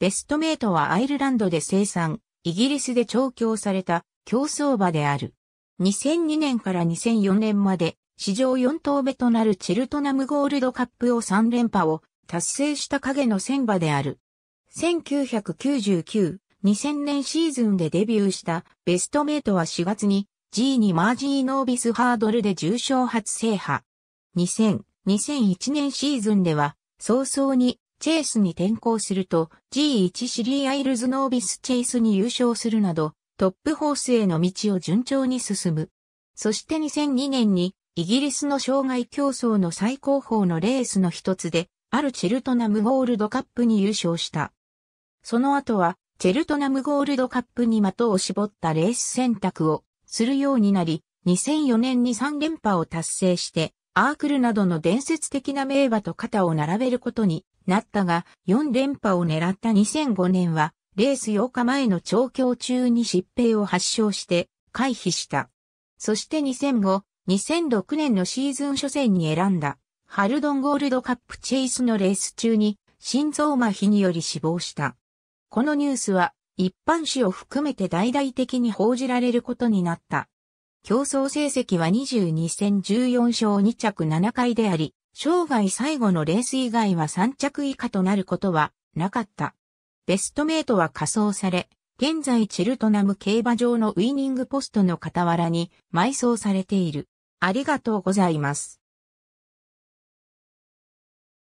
ベストメイトはアイルランドで生産、イギリスで調教された競争馬である。2002年から2004年まで史上4頭目となるチェルトナムゴールドカップを3連覇を達成した影の戦馬である。1999、2000年シーズンでデビューしたベストメイトは4月に G2 マージーノービスハードルで重賞初制覇。2000、2001年シーズンでは早々にチェイスに転向すると G1 シリーアイルズノービスチェイスに優勝するなどトップホースへの道を順調に進む。そして2002年にイギリスの障害競争の最高峰のレースの一つであるチェルトナムゴールドカップに優勝した。その後はチェルトナムゴールドカップに的を絞ったレース選択をするようになり、2004年に3連覇を達成してアークルなどの伝説的な名馬と肩を並べることになったが、4連覇を狙った2005年は、レース8日前の調教中に疾病を発症して回避した。そして2005、2006年のシーズン初戦に選んだ、ハルドンゴールドカップチェイスのレース中に、心臓麻痺により死亡した。このニュースは、一般紙を含めて大々的に報じられることになった。競争成績は22戦14勝2着7回であり、生涯最後のレース以外は3着以下となることはなかった。ベストメイトは仮装され、現在チルトナム競馬場のウィニングポストの傍らに埋葬されている。ありがとうございます。